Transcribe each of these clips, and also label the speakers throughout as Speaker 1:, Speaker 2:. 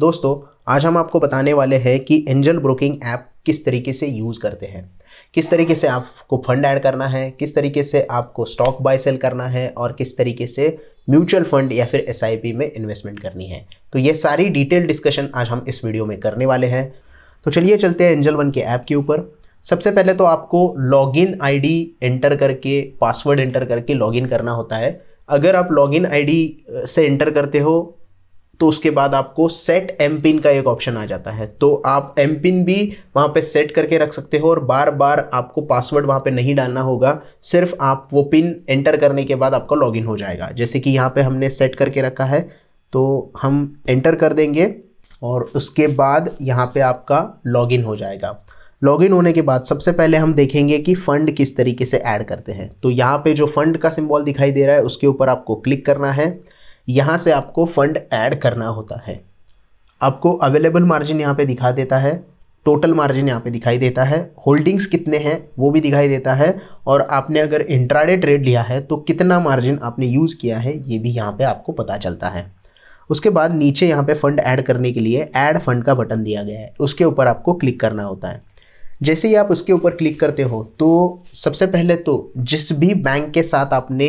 Speaker 1: दोस्तों आज हम आपको बताने वाले हैं कि एंजल ब्रोकिंग ऐप किस तरीके से यूज़ करते हैं किस तरीके से आपको फंड ऐड करना है किस तरीके से आपको स्टॉक बाय सेल करना है और किस तरीके से म्यूचुअल फंड या फिर एस में इन्वेस्टमेंट करनी है तो ये सारी डिटेल डिस्कशन आज हम इस वीडियो में करने वाले हैं तो चलिए चलते हैं एंजल वन के ऐप के ऊपर सबसे पहले तो आपको लॉगिन आईडी एंटर करके पासवर्ड एंटर करके लॉगिन करना होता है अगर आप लॉगिन आईडी से एंटर करते हो तो उसके बाद आपको सेट एम पिन का एक ऑप्शन आ जाता है तो आप एम पिन भी वहाँ पे सेट करके रख सकते हो और बार बार आपको पासवर्ड वहाँ पे नहीं डालना होगा सिर्फ आप वो पिन एंटर करने के बाद आपका लॉगिन हो जाएगा जैसे कि यहाँ पे हमने सेट करके रखा है तो हम एंटर कर देंगे और उसके बाद यहाँ पे आपका लॉगिन हो जाएगा लॉगिन होने के बाद सबसे पहले हम देखेंगे कि फ़ंड किस तरीके से ऐड करते हैं तो यहाँ पे जो फंड का सिंबल दिखाई दे रहा है उसके ऊपर आपको क्लिक करना है यहाँ से आपको फंड ऐड करना होता है आपको अवेलेबल मार्जिन यहाँ पे दिखा देता है टोटल मार्जिन यहाँ पे दिखाई देता है होल्डिंग्स कितने हैं वो भी दिखाई देता है और आपने अगर इंट्राडे ट्रेड लिया है तो कितना मार्जिन आपने यूज़ किया है ये भी यहाँ पे आपको पता चलता है उसके बाद नीचे यहाँ पे फंड ऐड करने के लिए ऐड फंड का बटन दिया गया है उसके ऊपर आपको क्लिक करना होता है जैसे ही आप उसके ऊपर क्लिक करते हो तो सबसे पहले तो जिस भी बैंक के साथ आपने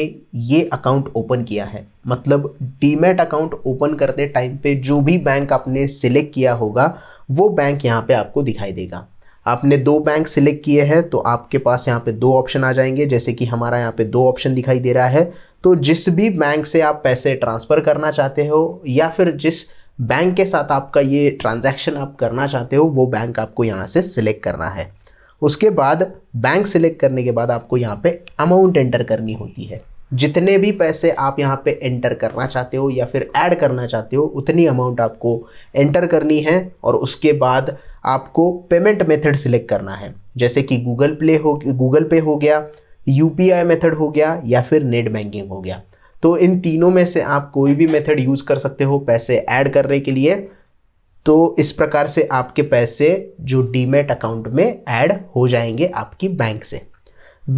Speaker 1: ये अकाउंट ओपन किया है मतलब डीमेट अकाउंट ओपन करते टाइम पे जो भी बैंक आपने सिलेक्ट किया होगा वो बैंक यहाँ पे आपको दिखाई देगा आपने दो बैंक सिलेक्ट किए हैं तो आपके पास यहाँ पे दो ऑप्शन आ जाएंगे जैसे कि हमारा यहाँ पे दो ऑप्शन दिखाई दे रहा है तो जिस भी बैंक से आप पैसे ट्रांसफ़र करना चाहते हो या फिर जिस बैंक के साथ आपका ये ट्रांजैक्शन आप करना चाहते हो वो बैंक आपको यहाँ से सिलेक्ट करना है उसके बाद बैंक सिलेक्ट करने के बाद आपको यहाँ पे अमाउंट एंटर करनी होती है जितने भी पैसे आप यहाँ पे एंटर करना चाहते हो या फिर ऐड करना चाहते हो उतनी अमाउंट आपको एंटर करनी है और उसके बाद आपको पेमेंट मेथड सिलेक्ट करना है जैसे कि गूगल प्ले हो गूगल पे हो गया यू मेथड हो गया या फिर नेट बैंकिंग हो गया तो इन तीनों में से आप कोई भी मेथड यूज़ कर सकते हो पैसे ऐड करने के लिए तो इस प्रकार से आपके पैसे जो डीमेट अकाउंट में ऐड हो जाएंगे आपकी बैंक से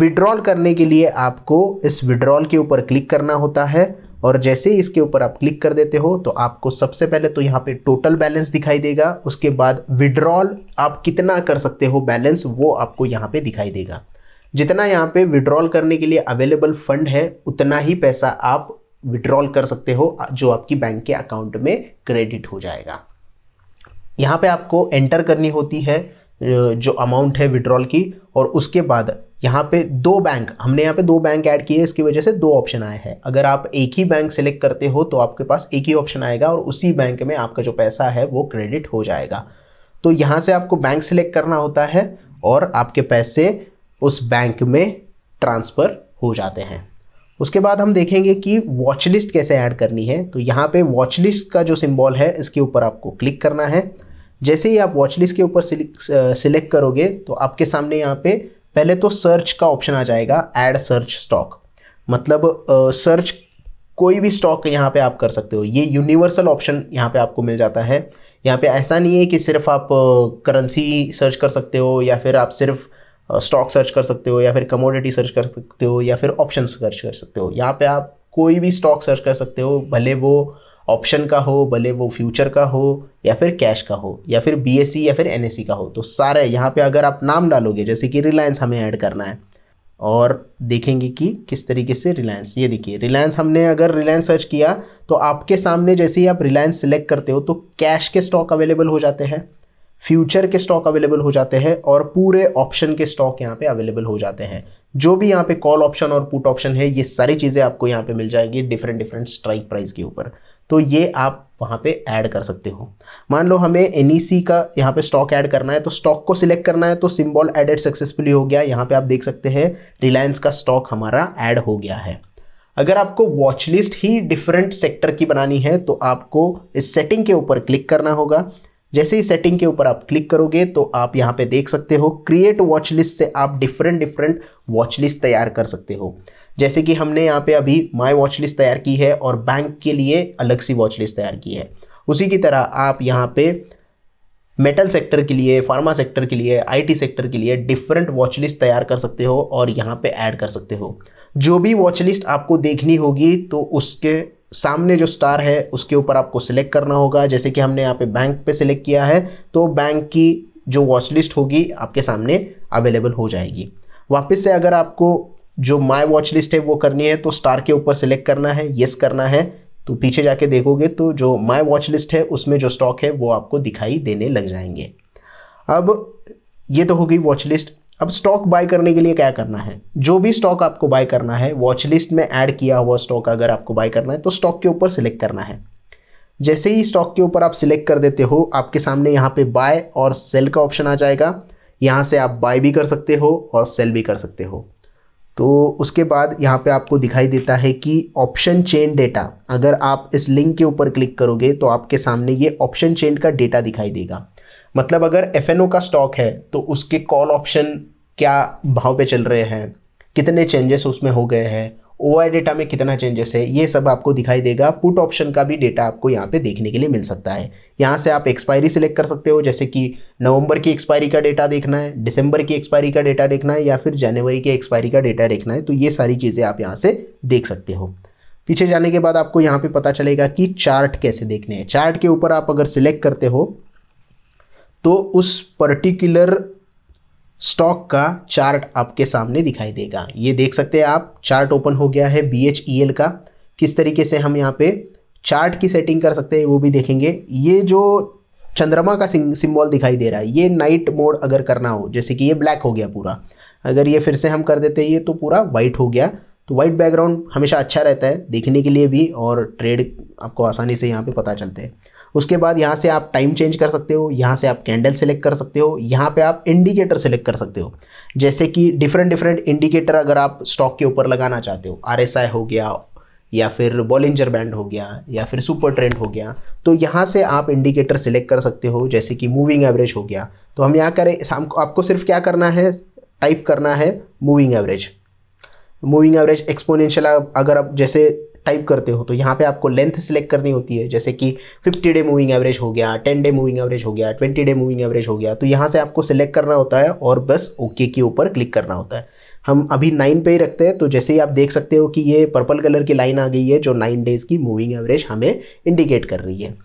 Speaker 1: विड्रॉल करने के लिए आपको इस विड्रॉल के ऊपर क्लिक करना होता है और जैसे ही इसके ऊपर आप क्लिक कर देते हो तो आपको सबसे पहले तो यहाँ पे टोटल बैलेंस दिखाई देगा उसके बाद विड्रॉल आप कितना कर सकते हो बैलेंस वो आपको यहाँ पे दिखाई देगा जितना यहाँ पे विड्रॉल करने के लिए अवेलेबल फंड है उतना ही पैसा आप विड्रॉल कर सकते हो जो आपकी बैंक के अकाउंट में क्रेडिट हो जाएगा यहाँ पे आपको एंटर करनी होती है जो अमाउंट है विड्रॉल की और उसके बाद यहाँ पे दो बैंक हमने यहाँ पे दो बैंक ऐड किए इसकी वजह से दो ऑप्शन आए हैं अगर आप एक ही बैंक सेलेक्ट करते हो तो आपके पास एक ही ऑप्शन आएगा और उसी बैंक में आपका जो पैसा है वो क्रेडिट हो जाएगा तो यहाँ से आपको बैंक सेलेक्ट करना होता है और आपके पैसे उस बैंक में ट्रांसफ़र हो जाते हैं उसके बाद हम देखेंगे कि वॉच लिस्ट कैसे ऐड करनी है तो यहाँ पे वॉच लिस्ट का जो सिंबल है इसके ऊपर आपको क्लिक करना है जैसे ही आप वॉच लिस्ट के ऊपर सिलेक्ट करोगे तो आपके सामने यहाँ पे पहले तो सर्च का ऑप्शन आ जाएगा ऐड सर्च स्टॉक मतलब सर्च uh, कोई भी स्टॉक यहाँ पे आप कर सकते हो ये यूनिवर्सल ऑप्शन यहाँ पे आपको मिल जाता है यहाँ पे ऐसा नहीं है कि सिर्फ आप करेंसी सर्च कर सकते हो या फिर आप सिर्फ स्टॉक सर्च कर सकते हो या फिर कमोडिटी सर्च कर सकते हो या फिर ऑप्शन सर्च कर सकते हो यहाँ पे आप कोई भी स्टॉक सर्च कर सकते हो भले वो ऑप्शन का हो भले वो फ्यूचर का हो या फिर कैश का हो या फिर बी e, या फिर एन e का हो तो सारे यहाँ पे अगर आप नाम डालोगे जैसे कि रिलायंस हमें ऐड करना है और देखेंगे कि किस तरीके से रिलायंस ये देखिए रिलायंस हमने अगर रिलायंस सर्च किया तो आपके सामने जैसे ही आप रिलायंस सिलेक्ट करते हो तो कैश के स्टॉक अवेलेबल हो जाते हैं फ्यूचर के स्टॉक अवेलेबल हो जाते हैं और पूरे ऑप्शन के स्टॉक यहाँ पे अवेलेबल हो जाते हैं जो भी यहाँ पे कॉल ऑप्शन और पुट ऑप्शन है ये सारी चीज़ें आपको यहाँ पे मिल जाएंगी डिफरेंट डिफरेंट स्ट्राइक प्राइस के ऊपर तो ये आप वहाँ पे ऐड कर सकते हो मान लो हमें एन का यहाँ पे स्टॉक ऐड करना है तो स्टॉक को सिलेक्ट करना है तो सिम्बॉल एडेड सक्सेसफुली हो गया यहाँ पे आप देख सकते हैं रिलायंस का स्टॉक हमारा ऐड हो गया है अगर आपको वॉच लिस्ट ही डिफरेंट सेक्टर की बनानी है तो आपको इस सेटिंग के ऊपर क्लिक करना होगा जैसे ही सेटिंग के ऊपर आप क्लिक करोगे तो आप यहाँ पे देख सकते हो क्रिएट वॉच लिस्ट से आप डिफरेंट डिफरेंट वॉच लिस्ट तैयार कर सकते हो जैसे कि हमने यहाँ पे अभी माई वॉच लिस्ट तैयार की है और बैंक के लिए अलग सी वॉच लिस्ट तैयार की है उसी की तरह आप यहाँ पे मेटल सेक्टर के लिए फार्मा सेक्टर के लिए आईटी सेक्टर के लिए डिफरेंट वॉच लिस्ट तैयार कर सकते हो और यहाँ पे ऐड कर सकते हो जो भी वॉच लिस्ट आपको देखनी होगी तो उसके सामने जो स्टार है उसके ऊपर आपको सिलेक्ट करना होगा जैसे कि हमने यहाँ पे बैंक पे सिलेक्ट किया है तो बैंक की जो वॉच लिस्ट होगी आपके सामने अवेलेबल हो जाएगी वापस से अगर आपको जो माय वॉच लिस्ट है वो करनी है तो स्टार के ऊपर सिलेक्ट करना है येस करना है तो पीछे जाके देखोगे तो जो माय वॉच लिस्ट है उसमें जो स्टॉक है वो आपको दिखाई देने लग जाएंगे अब ये तो होगी वॉच लिस्ट अब स्टॉक बाय करने के लिए क्या करना है जो भी स्टॉक आपको बाय करना है वॉच लिस्ट में ऐड किया हुआ स्टॉक अगर आपको बाय करना है तो स्टॉक के ऊपर सिलेक्ट करना है जैसे ही स्टॉक के ऊपर आप सिलेक्ट कर देते हो आपके सामने यहाँ पे बाय और सेल का ऑप्शन आ जाएगा यहाँ से आप बाय भी कर सकते हो और सेल भी कर सकते हो तो उसके बाद यहाँ पे आपको दिखाई देता है कि ऑप्शन चेन डेटा अगर आप इस लिंक के ऊपर क्लिक करोगे तो आपके सामने ये ऑप्शन चेन का डेटा दिखाई देगा मतलब अगर एफ का स्टॉक है तो उसके कॉल ऑप्शन क्या भाव पे चल रहे हैं कितने चेंजेस उसमें हो गए हैं ओ डेटा में कितना चेंजेस है ये सब आपको दिखाई देगा पुट ऑप्शन का भी डेटा आपको यहाँ पे देखने के लिए मिल सकता है यहाँ से आप एक्सपायरी सिलेक्ट कर सकते हो जैसे कि नवंबर की एक्सपायरी का डेटा देखना है दिसंबर की एक्सपायरी का डेटा देखना है या फिर जनवरी की एक्सपायरी का डेटा देखना है तो ये सारी चीज़ें आप यहाँ से देख सकते हो पीछे जाने के बाद आपको यहाँ पर पता चलेगा कि चार्ट कैसे देखने हैं चार्ट के ऊपर आप अगर सिलेक्ट करते हो तो उस पर्टिकुलर स्टॉक का चार्ट आपके सामने दिखाई देगा ये देख सकते हैं आप चार्ट ओपन हो गया है बी एच ई एल का किस तरीके से हम यहाँ पे चार्ट की सेटिंग कर सकते हैं वो भी देखेंगे ये जो चंद्रमा का सिंबल दिखाई दे रहा है ये नाइट मोड अगर करना हो जैसे कि ये ब्लैक हो गया पूरा अगर ये फिर से हम कर देते हैं ये तो पूरा वाइट हो गया तो वाइट बैकग्राउंड हमेशा अच्छा रहता है देखने के लिए भी और ट्रेड आपको आसानी से यहाँ पर पता चलते हैं उसके बाद यहाँ से आप टाइम चेंज कर सकते हो यहाँ से आप कैंडल सेलेक्ट कर सकते हो यहाँ पे आप इंडिकेटर सेलेक्ट कर सकते हो जैसे कि डिफरेंट डिफरेंट इंडिकेटर अगर आप स्टॉक के ऊपर लगाना चाहते हो आर हो गया या फिर बॉलिंजर बैंड हो गया या फिर सुपर ट्रेंड हो गया तो यहाँ से आप इंडिकेटर सेलेक्ट कर सकते हो जैसे कि मूविंग एवरेज हो गया तो हम यहाँ करें आपको सिर्फ क्या करना है टाइप करना है moving average moving average exponential अगर आप जैसे टाइप करते हो तो यहाँ पे आपको लेंथ सिलेक्ट करनी होती है जैसे कि 50 डे मूविंग एवरेज हो गया 10 डे मूविंग एवरेज हो गया 20 डे मूविंग एवरेज हो गया तो यहाँ से आपको सिलेक्ट करना होता है और बस ओके okay के ऊपर क्लिक करना होता है हम अभी नाइन पे ही रखते हैं तो जैसे ही आप देख सकते हो कि ये पर्पल कलर की लाइन आ गई है जो नाइन डेज़ की मूविंग एवरेज हमें इंडिकेट कर रही है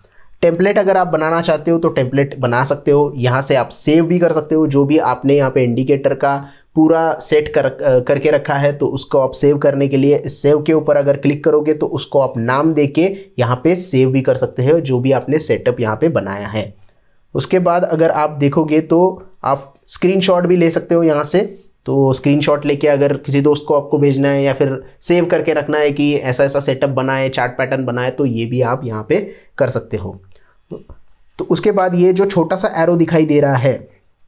Speaker 1: टेम्पलेट अगर आप बनाना चाहते हो तो टेम्पलेट बना सकते हो यहाँ से आप सेव भी कर सकते हो जो भी आपने यहाँ पे इंडिकेटर का पूरा सेट कर करके रखा है तो उसको आप सेव करने के लिए इस सेव के ऊपर अगर क्लिक करोगे तो उसको आप नाम दे के यहाँ पर सेव भी कर सकते हो जो भी आपने सेटअप यहाँ पे बनाया है उसके बाद अगर आप देखोगे तो आप स्क्रीनशॉट भी ले सकते हो यहाँ से तो स्क्रीनशॉट लेके अगर किसी दोस्त को आपको भेजना है या फिर सेव करके रखना है कि ऐसा ऐसा सेटअप बनाए चार्ट पैटर्न बनाए तो ये भी आप यहाँ पे कर सकते हो तो, तो उसके बाद ये जो छोटा सा एरो दिखाई दे रहा है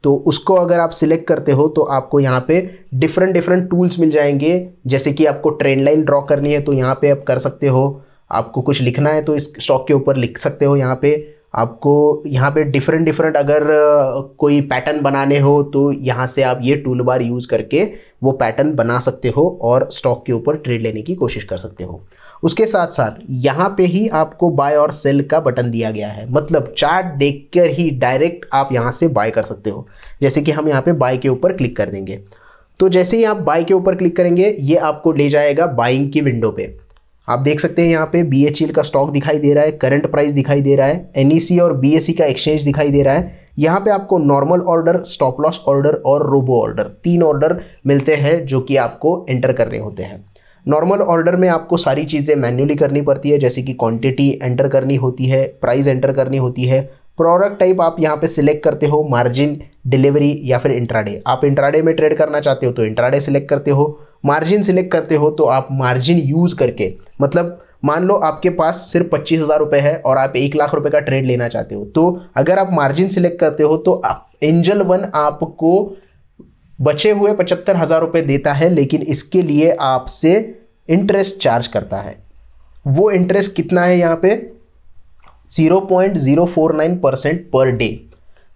Speaker 1: तो उसको अगर आप सिलेक्ट करते हो तो आपको यहाँ पे डिफरेंट डिफरेंट टूल्स मिल जाएंगे जैसे कि आपको ट्रेंड लाइन ड्रॉ करनी है तो यहाँ पे आप कर सकते हो आपको कुछ लिखना है तो इस स्टॉक के ऊपर लिख सकते हो यहाँ पे आपको यहाँ पे डिफरेंट डिफरेंट अगर कोई पैटर्न बनाने हो तो यहाँ से आप ये टूल बार यूज़ करके वो पैटर्न बना सकते हो और स्टॉक के ऊपर ट्रेड लेने की कोशिश कर सकते हो उसके साथ साथ यहाँ पे ही आपको बाय और सेल का बटन दिया गया है मतलब चार्ट देखकर ही डायरेक्ट आप यहाँ से बाय कर सकते हो जैसे कि हम यहाँ पे बाय के ऊपर क्लिक कर देंगे तो जैसे ही आप बाय के ऊपर क्लिक करेंगे ये आपको ले जाएगा बाइंग की विंडो पे आप देख सकते हैं यहाँ पे बी का स्टॉक दिखाई दे रहा है करंट प्राइस दिखाई दे रहा है एन e और बी e का एक्सचेंज दिखाई दे रहा है यहाँ पे आपको normal order stop loss order और रोबो ऑर्डर तीन ऑर्डर मिलते हैं जो कि आपको एंटर करने होते हैं नॉर्मल ऑर्डर में आपको सारी चीज़ें मैन्युअली करनी पड़ती है जैसे कि क्वांटिटी एंटर करनी होती है प्राइस एंटर करनी होती है प्रोडक्ट टाइप आप यहाँ पे सिलेक्ट करते हो मार्जिन डिलीवरी या फिर इंट्राडे आप इंट्राडे में ट्रेड करना चाहते हो तो इंट्राडे सिलेक्ट करते हो मार्जिन सिलेक्ट करते हो तो आप मार्जिन यूज़ करके मतलब मान लो आपके पास सिर्फ पच्चीस हज़ार रुपये है और आप एक लाख रुपए का ट्रेड लेना चाहते हो तो अगर आप मार्जिन सिलेक्ट करते हो तो आप एंजल वन आपको बचे हुए पचहत्तर हज़ार रुपये देता है लेकिन इसके लिए आपसे इंटरेस्ट चार्ज करता है वो इंटरेस्ट कितना है यहाँ पे 0.049 परसेंट पर डे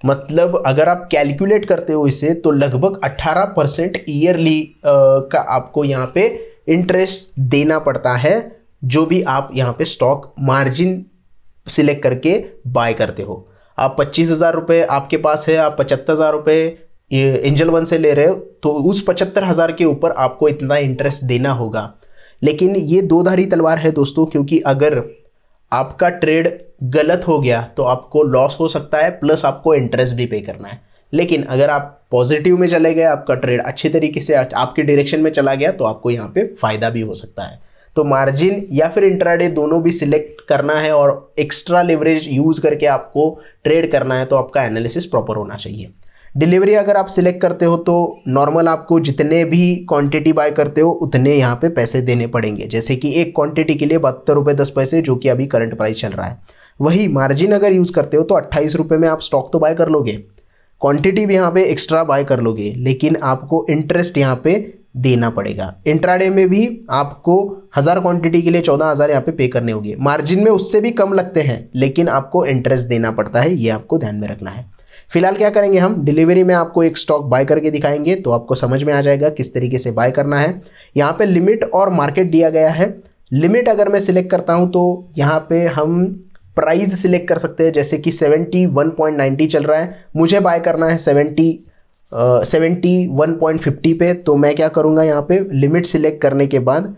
Speaker 1: मतलब अगर आप कैलकुलेट करते हो इसे तो लगभग 18 परसेंट ईयरली का आपको यहाँ पे इंटरेस्ट देना पड़ता है जो भी आप यहाँ पे स्टॉक मार्जिन सिलेक्ट करके बाय करते हो आप पच्चीस हज़ार रुपये आपके पास है आप पचहत्तर हज़ार रुपये एंजल वन से ले रहे हो तो उस पचहत्तर हज़ार के ऊपर आपको इतना इंटरेस्ट देना होगा लेकिन ये दो धारी तलवार है दोस्तों क्योंकि अगर आपका ट्रेड गलत हो गया तो आपको लॉस हो सकता है प्लस आपको इंटरेस्ट भी पे करना है लेकिन अगर आप पॉजिटिव में चले गए आपका ट्रेड अच्छे तरीके से आपके डायरेक्शन में चला गया तो आपको यहाँ पे फ़ायदा भी हो सकता है तो मार्जिन या फिर इंट्राडे दोनों भी सिलेक्ट करना है और एक्स्ट्रा लेवरेज यूज़ करके आपको ट्रेड करना है तो आपका एनालिसिस प्रॉपर होना चाहिए डिलीवरी अगर आप सिलेक्ट करते हो तो नॉर्मल आपको जितने भी क्वांटिटी बाय करते हो उतने यहाँ पे पैसे देने पड़ेंगे जैसे कि एक क्वांटिटी के लिए बहत्तर रुपये दस पैसे जो कि अभी करंट प्राइस चल रहा है वही मार्जिन अगर यूज़ करते हो तो अट्ठाईस रुपये में आप स्टॉक तो बाय कर लोगे क्वांटिटी भी यहाँ पे एक्स्ट्रा बाय कर लोगे लेकिन आपको इंटरेस्ट यहाँ पे देना पड़ेगा इंट्राडे में भी आपको हज़ार क्वांटिटी के लिए चौदह हज़ार यहाँ पे पे करने होंगे मार्जिन में उससे भी कम लगते हैं लेकिन आपको इंटरेस्ट देना पड़ता है ये आपको ध्यान में रखना है फिलहाल क्या करेंगे हम डिलीवरी में आपको एक स्टॉक बाय करके दिखाएंगे तो आपको समझ में आ जाएगा किस तरीके से बाय करना है यहाँ पे लिमिट और मार्केट दिया गया है लिमिट अगर मैं सिलेक्ट करता हूँ तो यहाँ पे हम प्राइस सिलेक्ट कर सकते हैं जैसे कि 71.90 चल रहा है मुझे बाय करना है 70 सेवेंटी वन पॉइंट फिफ्टी पे तो मैं क्या करूँगा यहाँ पे लिमिट सिलेक्ट करने के बाद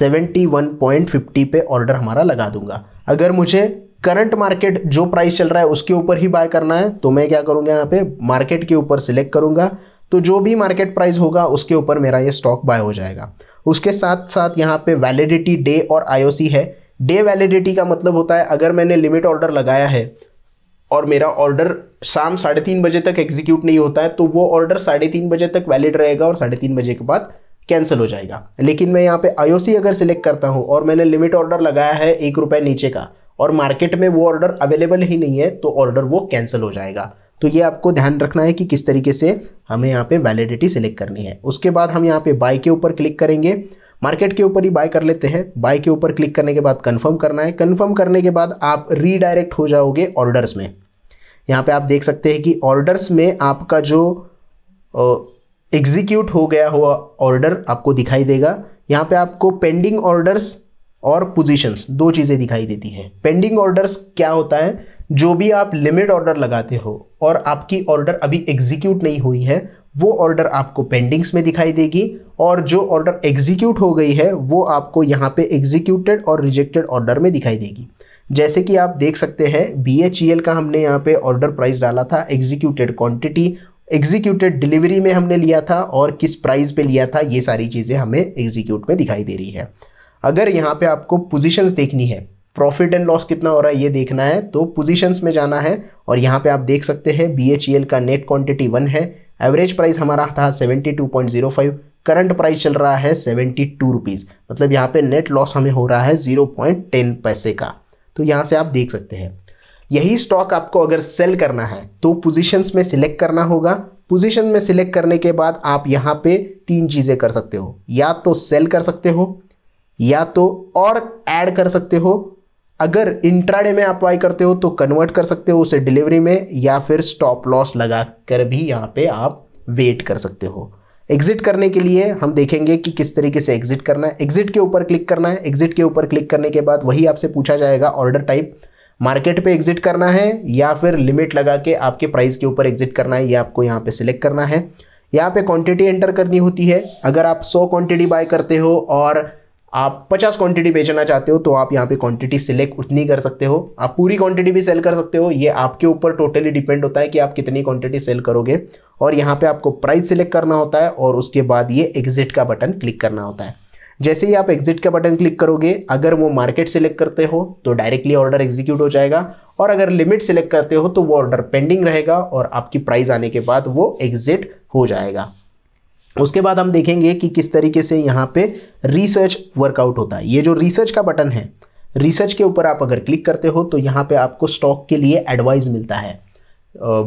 Speaker 1: सेवेंटी वन पॉइंट फिफ्टी पे ऑर्डर हमारा लगा दूंगा अगर मुझे करंट मार्केट जो प्राइस चल रहा है उसके ऊपर ही बाय करना है तो मैं क्या करूंगा यहाँ पे मार्केट के ऊपर सिलेक्ट करूंगा तो जो भी मार्केट प्राइस होगा उसके ऊपर मेरा ये स्टॉक बाय हो जाएगा उसके साथ साथ यहाँ पे वैलिडिटी डे और आईओसी है डे वैलिडिटी का मतलब होता है अगर मैंने लिमिट ऑर्डर लगाया है और मेरा ऑर्डर शाम साढ़े तीन बजे तक एग्जीक्यूट नहीं होता है तो वो ऑर्डर साढ़े तीन बजे तक वैलिड रहेगा और साढ़े तीन बजे के बाद कैंसिल हो जाएगा लेकिन मैं यहाँ पे आईओसी अगर सिलेक्ट करता हूँ और मैंने लिमिट ऑर्डर लगाया है एक रुपये नीचे का और मार्केट में वो ऑर्डर अवेलेबल ही नहीं है तो ऑर्डर वो कैंसिल हो जाएगा तो ये आपको ध्यान रखना है कि किस तरीके से हमें यहाँ पे वैलिडिटी सेलेक्ट करनी है उसके बाद हम यहाँ पे बाय के ऊपर क्लिक करेंगे मार्केट के ऊपर ही बाय कर लेते हैं बाय के ऊपर क्लिक करने के बाद कन्फर्म करना है कन्फर्म करने के बाद आप रीडायरेक्ट हो जाओगे ऑर्डर्स में यहाँ पर आप देख सकते हैं कि ऑर्डर्स में आपका जो एग्जीक्यूट हो गया हुआ ऑर्डर आपको दिखाई देगा यहाँ पे आपको पेंडिंग ऑर्डर्स और पोजीशंस दो चीज़ें दिखाई देती हैं पेंडिंग ऑर्डर्स क्या होता है जो भी आप लिमिट ऑर्डर लगाते हो और आपकी ऑर्डर अभी एग्जीक्यूट नहीं हुई है वो ऑर्डर आपको पेंडिंग्स में दिखाई देगी और जो ऑर्डर एग्जीक्यूट हो गई है वो आपको यहाँ पे एग्जीक्यूटेड और रिजेक्टेड ऑर्डर में दिखाई देगी जैसे कि आप देख सकते हैं बी एच ई एल का हमने यहाँ पे ऑर्डर प्राइस डाला था एग्जीक्यूटेड क्वांटिटी एग्जीक्यूटेड डिलीवरी में हमने लिया था और किस प्राइस पे लिया था ये सारी चीज़ें हमें एग्जीक्यूट में दिखाई दे रही है अगर यहाँ पे आपको पोजीशंस देखनी है प्रॉफिट एंड लॉस कितना हो रहा है ये देखना है तो पोजीशंस में जाना है और यहाँ पे आप देख सकते हैं बी e का नेट क्वांटिटी वन है एवरेज प्राइस हमारा था फाइव करंट प्राइस चल रहा है सेवेंटी टू रुपीज़ मतलब यहाँ पे नेट लॉस हमें हो रहा है ज़ीरो पॉइंट टेन पैसे का तो यहाँ से आप देख सकते हैं यही स्टॉक आपको अगर सेल करना है तो पोजीशंस में सिलेक्ट करना होगा पोजीशन में सिलेक्ट करने के बाद आप यहाँ पे तीन चीज़ें कर सकते हो या तो सेल कर सकते हो या तो और ऐड कर सकते हो अगर इंट्राडे में आप बाई करते हो तो कन्वर्ट कर सकते हो उसे डिलीवरी में या फिर स्टॉप लॉस लगा कर भी यहाँ पे आप वेट कर सकते हो एग्जिट करने के लिए हम देखेंगे कि किस तरीके से एग्जिट करना है एग्जिट के ऊपर क्लिक करना है एग्जिट के ऊपर क्लिक करने के बाद वही आपसे पूछा जाएगा ऑर्डर टाइप मार्केट पे एग्जिट करना है या फिर लिमिट लगा के आपके प्राइस के ऊपर एग्जिट करना है ये आपको यहाँ पे सिलेक्ट करना है यहाँ पे क्वांटिटी एंटर करनी होती है अगर आप 100 क्वांटिटी बाय करते हो और आप 50 क्वांटिटी बेचना चाहते हो तो आप यहाँ पे क्वांटिटी सिलेक्ट उतनी कर सकते हो आप पूरी क्वांटिटी भी सेल कर सकते हो ये आपके ऊपर टोटली डिपेंड होता है कि आप कितनी क्वांटिटी सेल करोगे और यहाँ पे आपको प्राइस सिलेक्ट करना होता है और उसके बाद ये एग्जिट का बटन क्लिक करना होता है जैसे ही आप एग्जिट का बटन क्लिक करोगे अगर वो मार्केट सिलेक्ट करते हो तो डायरेक्टली ऑर्डर एग्जीक्यूट हो जाएगा और अगर लिमिट सिलेक्ट करते हो तो वो ऑर्डर पेंडिंग रहेगा और आपकी प्राइस आने के बाद वो एग्जिट हो जाएगा उसके बाद हम देखेंगे कि किस तरीके से यहाँ पे रिसर्च वर्कआउट होता है ये जो रिसर्च का बटन है रिसर्च के ऊपर आप अगर क्लिक करते हो तो यहाँ पे आपको स्टॉक के लिए एडवाइस मिलता है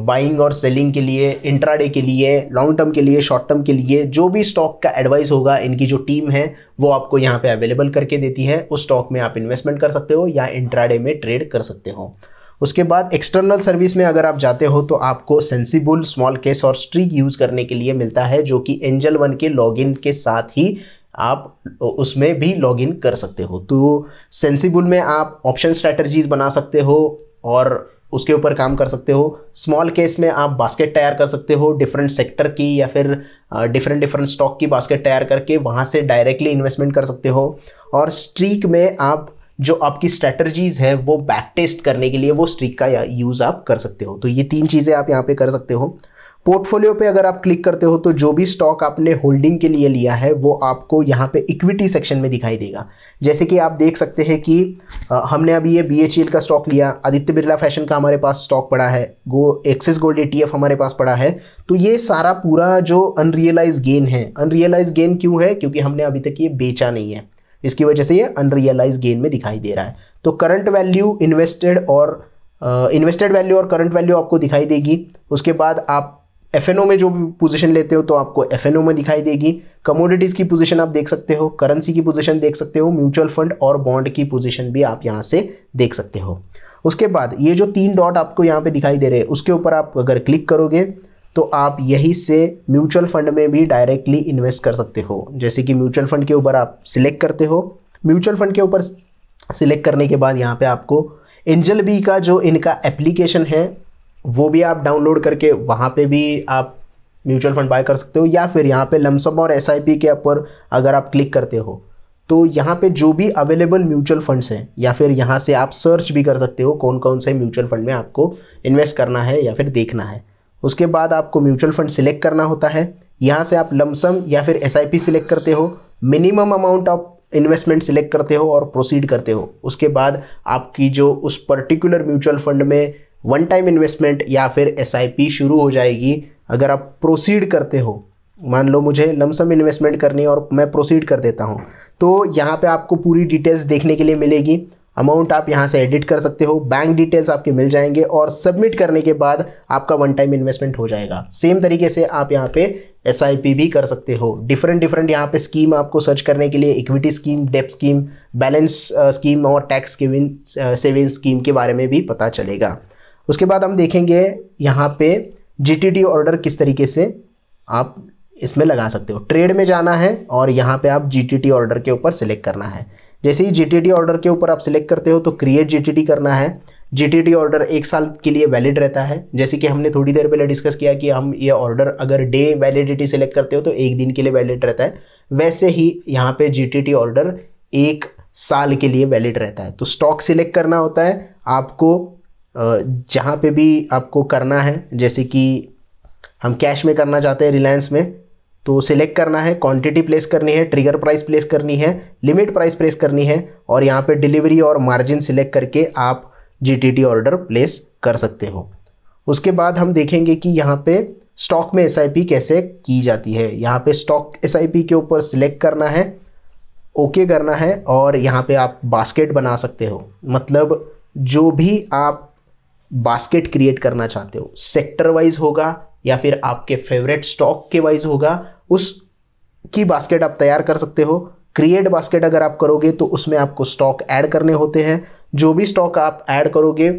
Speaker 1: बाइंग और सेलिंग के लिए इंट्राडे के लिए लॉन्ग टर्म के लिए शॉर्ट टर्म के लिए जो भी स्टॉक का एडवाइस होगा इनकी जो टीम है वो आपको यहाँ पे अवेलेबल करके देती है उस स्टॉक में आप इन्वेस्टमेंट कर सकते हो या इंट्राडे में ट्रेड कर सकते हो उसके बाद एक्सटर्नल सर्विस में अगर आप जाते हो तो आपको सेंसिबल स्मॉल केस और स्ट्रीक यूज़ करने के लिए मिलता है जो कि एंजल वन के लॉगिन के साथ ही आप उसमें भी लॉगिन कर सकते हो तो सेंसिबल में आप ऑप्शन स्ट्रैटर्जीज बना सकते हो और उसके ऊपर काम कर सकते हो स्मॉल केस में आप बास्केट तैयार कर सकते हो डिफरेंट सेक्टर की या फिर डिफरेंट डिफरेंट स्टॉक की बास्केट तैयार करके वहाँ से डायरेक्टली इन्वेस्टमेंट कर सकते हो और स्ट्रीक में आप जो आपकी स्ट्रैटर्जीज़ है वो बैक टेस्ट करने के लिए वो स्ट्रिक का यूज़ आप कर सकते हो तो ये तीन चीज़ें आप यहाँ पे कर सकते हो पोर्टफोलियो पे अगर आप क्लिक करते हो तो जो भी स्टॉक आपने होल्डिंग के लिए लिया है वो आपको यहाँ पे इक्विटी सेक्शन में दिखाई देगा जैसे कि आप देख सकते हैं कि हमने अभी ये बी e का स्टॉक लिया आदित्य बिरला फैशन का हमारे पास स्टॉक पड़ा है गो एक्सिस गोल्ड ए हमारे पास पड़ा है तो ये सारा पूरा जो अनरियलाइज गेन है अनरियलाइज गेन क्यों है क्योंकि हमने अभी तक ये बेचा नहीं है इसकी वजह से ये अनरियलाइज गेन में दिखाई दे रहा है तो करंट वैल्यू इन्वेस्टेड और इन्वेस्टेड वैल्यू और करंट वैल्यू आपको दिखाई देगी उसके बाद आप एफ में जो भी पोजिशन लेते हो तो आपको एफ में दिखाई देगी कमोडिटीज़ की पोजिशन आप देख सकते हो करेंसी की पोजिशन देख सकते हो म्यूचुअल फंड और बॉन्ड की पोजिशन भी आप यहाँ से देख सकते हो उसके बाद ये जो तीन डॉट आपको यहाँ पे दिखाई दे रहे हैं उसके ऊपर आप अगर क्लिक करोगे तो आप यही से म्यूचुअल फंड में भी डायरेक्टली इन्वेस्ट कर सकते हो जैसे कि म्यूचुअल फंड के ऊपर आप सिलेक्ट करते हो म्यूचुअल फंड के ऊपर सिलेक्ट करने के बाद यहाँ पे आपको एंजल बी का जो इनका एप्लीकेशन है वो भी आप डाउनलोड करके वहाँ पे भी आप म्यूचुअल फंड बाय कर सकते हो या फिर यहाँ पे लमसम और एस के ऊपर अगर आप क्लिक करते हो तो यहाँ पे जो भी अवेलेबल म्यूचुअल फंड्स हैं या फिर यहाँ से आप सर्च भी कर सकते हो कौन कौन से म्यूचुअल फंड में आपको इन्वेस्ट करना है या फिर देखना है उसके बाद आपको म्यूचुअल फंड सिलेक्ट करना होता है यहाँ से आप लमसम या फिर एस सिलेक्ट करते हो minimum amount of investment select करते हो और प्रोसीड करते हो उसके बाद आपकी जो उस पर्टिकुलर म्यूचुअल फंड में वन टाइम इन्वेस्टमेंट या फिर एस शुरू हो जाएगी अगर आप प्रोसीड करते हो मान लो मुझे लमसम इन्वेस्टमेंट करनी है और मैं प्रोसीड कर देता हूँ तो यहाँ पे आपको पूरी डिटेल्स देखने के लिए मिलेगी अमाउंट आप यहाँ से एडिट कर सकते हो बैंक डिटेल्स आपके मिल जाएंगे और सबमिट करने के बाद आपका वन टाइम इन्वेस्टमेंट हो जाएगा सेम तरीके से आप यहाँ पे एस भी कर सकते हो डिफरेंट डिफरेंट यहाँ पे स्कीम आपको सर्च करने के लिए equity scheme debt scheme balance scheme और टैक्स सेविंग स्कीम के बारे में भी पता चलेगा उसके बाद हम देखेंगे यहाँ पर जी ऑर्डर किस तरीके से आप इसमें लगा सकते हो ट्रेड में जाना है और यहाँ पर आप जी ऑर्डर के ऊपर सेलेक्ट करना है जैसे ही टी ऑर्डर के ऊपर आप सिलेक्ट करते हो तो क्रिएट टी करना है टी ऑर्डर एक साल के लिए वैलिड रहता है जैसे कि हमने थोड़ी देर पहले डिस्कस किया कि हम ये ऑर्डर अगर डे वैलिडिटी सिलेक्ट करते हो तो एक दिन के लिए वैलिड रहता है वैसे ही यहाँ पे टी ऑर्डर एक साल के लिए वैलिड रहता है तो स्टॉक सिलेक्ट करना होता है आपको जहाँ पे भी आपको करना है जैसे कि हम कैश में करना चाहते हैं रिलायंस में तो सिलेक्ट करना है क्वांटिटी प्लेस करनी है ट्रिगर प्राइस प्लेस करनी है लिमिट प्राइस प्लेस करनी है और यहाँ पे डिलीवरी और मार्जिन सिलेक्ट करके आप जी ऑर्डर प्लेस कर सकते हो उसके बाद हम देखेंगे कि यहाँ पे स्टॉक में एस कैसे की जाती है यहाँ पे स्टॉक एस के ऊपर सिलेक्ट करना है ओके okay करना है और यहाँ पर आप बास्केट बना सकते हो मतलब जो भी आप बास्केट क्रिएट करना चाहते हो सेक्टर वाइज होगा या फिर आपके फेवरेट स्टॉक के वाइज होगा उस की बास्केट आप तैयार कर सकते हो क्रिएट बास्केट अगर आप करोगे तो उसमें आपको स्टॉक ऐड करने होते हैं जो भी स्टॉक आप ऐड करोगे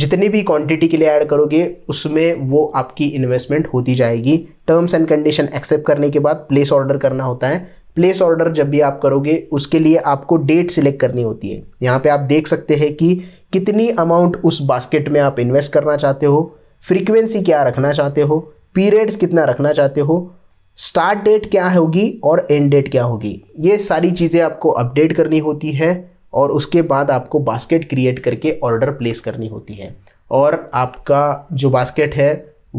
Speaker 1: जितनी भी क्वांटिटी के लिए ऐड करोगे उसमें वो आपकी इन्वेस्टमेंट होती जाएगी टर्म्स एंड कंडीशन एक्सेप्ट करने के बाद प्लेस ऑर्डर करना होता है प्लेस ऑर्डर जब भी आप करोगे उसके लिए आपको डेट सिलेक्ट करनी होती है यहाँ पे आप देख सकते हैं कि कितनी अमाउंट उस बास्केट में आप इन्वेस्ट करना चाहते हो फ्रीक्वेंसी क्या रखना चाहते हो पीरियड्स कितना रखना चाहते हो स्टार्ट डेट क्या होगी और एंड डेट क्या होगी ये सारी चीज़ें आपको अपडेट करनी होती है और उसके बाद आपको बास्केट क्रिएट करके ऑर्डर प्लेस करनी होती है और आपका जो बास्केट है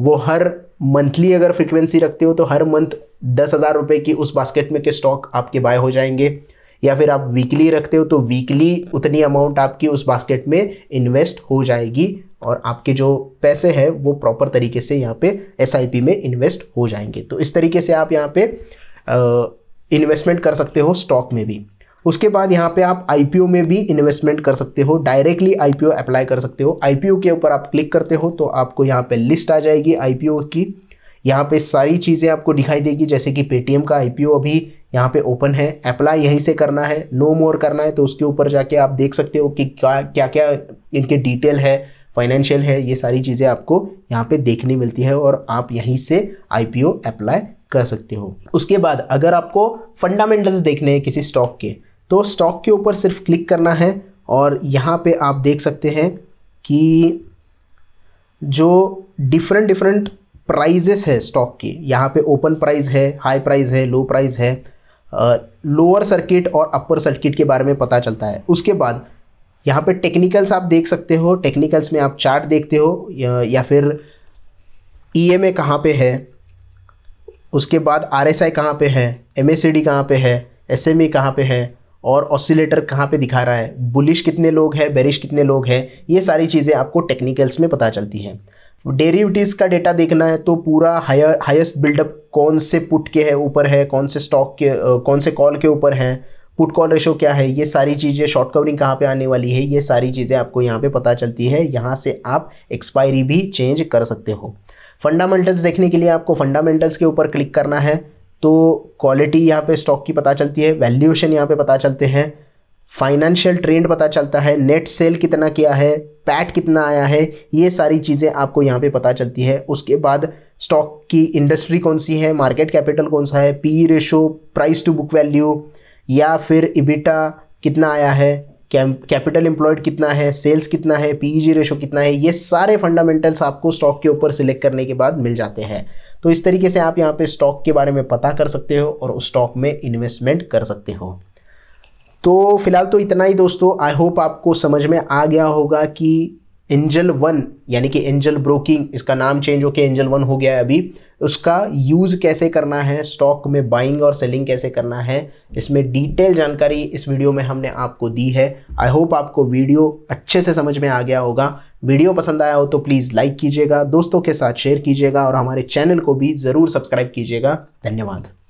Speaker 1: वो हर मंथली अगर फ्रीक्वेंसी रखते हो तो हर मंथ दस हज़ार रुपये की उस बास्केट में के स्टॉक आपके बाय हो जाएंगे या फिर आप वीकली रखते हो तो वीकली उतनी अमाउंट आपकी उस बास्केट में इन्वेस्ट हो जाएगी और आपके जो पैसे हैं वो प्रॉपर तरीके से यहाँ पे एस में इन्वेस्ट हो जाएंगे तो इस तरीके से आप यहाँ पे इन्वेस्टमेंट कर सकते हो स्टॉक में भी उसके बाद यहाँ पे आप आई में भी इन्वेस्टमेंट कर सकते हो डायरेक्टली आईपीओ अप्लाई कर सकते हो आई के ऊपर आप क्लिक करते हो तो आपको यहाँ पे लिस्ट आ जाएगी आई की यहाँ पे सारी चीज़ें आपको दिखाई देगी जैसे कि पेटीएम का आई अभी यहाँ पे ओपन है अप्लाई यहीं से करना है नो no मोर करना है तो उसके ऊपर जाके आप देख सकते हो कि क्या क्या क्या इनके डिटेल है फाइनेंशियल है ये सारी चीज़ें आपको यहाँ पे देखने मिलती है और आप यहीं से आईपीओ अप्लाई कर सकते हो उसके बाद अगर आपको फंडामेंटल्स देखने हैं किसी स्टॉक के तो स्टॉक के ऊपर सिर्फ क्लिक करना है और यहाँ पे आप देख सकते हैं कि जो डिफरेंट डिफरेंट प्राइजेस है स्टॉक के यहाँ पे ओपन प्राइस है हाई प्राइस है लो प्राइस है लोअर सर्किट और अपर सर्किट के बारे में पता चलता है उसके बाद यहाँ पे टेक्निकल्स आप देख सकते हो टेक्निकल्स में आप चार्ट देखते हो या, या फिर ई एम ए कहाँ पर है उसके बाद आर एस आई कहाँ पर है एम एस सी डी कहाँ पर है एस एम ई कहाँ पर है और ऑसिलेटर कहाँ पे दिखा रहा है बुलिश कितने लोग हैं बेरिश कितने लोग हैं ये सारी चीज़ें आपको टेक्निकल्स में पता चलती हैं डेरिविटीज का डेटा देखना है तो पूरा हायर हाईएस्ट बिल्डअप कौन से पुट के है ऊपर है कौन से स्टॉक के कौन से कॉल के ऊपर है पुट कॉल रेशो क्या है ये सारी चीज़ें शॉर्ट कवरिंग कहाँ पे आने वाली है ये सारी चीज़ें आपको यहाँ पे पता चलती है यहाँ से आप एक्सपायरी भी चेंज कर सकते हो फंडामेंटल्स देखने के लिए आपको फंडामेंटल्स के ऊपर क्लिक करना है तो क्वालिटी यहाँ पे स्टॉक की पता चलती है वैल्यूएशन यहाँ पे पता चलते हैं फाइनेंशियल ट्रेंड पता चलता है नेट सेल कितना किया है पैट कितना आया है ये सारी चीज़ें आपको यहाँ पे पता चलती है उसके बाद स्टॉक की इंडस्ट्री कौन सी है मार्केट कैपिटल कौन सा है P ratio price to book value या फिर इबिटा कितना आया है कैपिटल एम्प्लॉयड कितना है सेल्स कितना है पी जी रेशो कितना है ये सारे फंडामेंटल्स आपको स्टॉक के ऊपर सिलेक्ट करने के बाद मिल जाते हैं तो इस तरीके से आप यहाँ पे स्टॉक के बारे में पता कर सकते हो और उस स्टॉक में इन्वेस्टमेंट कर सकते हो तो फिलहाल तो इतना ही दोस्तों आई होप आपको समझ में आ गया होगा कि एंजल वन यानी कि एंजल ब्रोकिंग इसका नाम चेंज होकर एंजल वन हो गया है अभी उसका यूज़ कैसे करना है स्टॉक में बाइंग और सेलिंग कैसे करना है इसमें डिटेल जानकारी इस वीडियो में हमने आपको दी है आई होप आपको वीडियो अच्छे से समझ में आ गया होगा वीडियो पसंद आया हो तो प्लीज़ लाइक कीजिएगा दोस्तों के साथ शेयर कीजिएगा और हमारे चैनल को भी ज़रूर सब्सक्राइब कीजिएगा धन्यवाद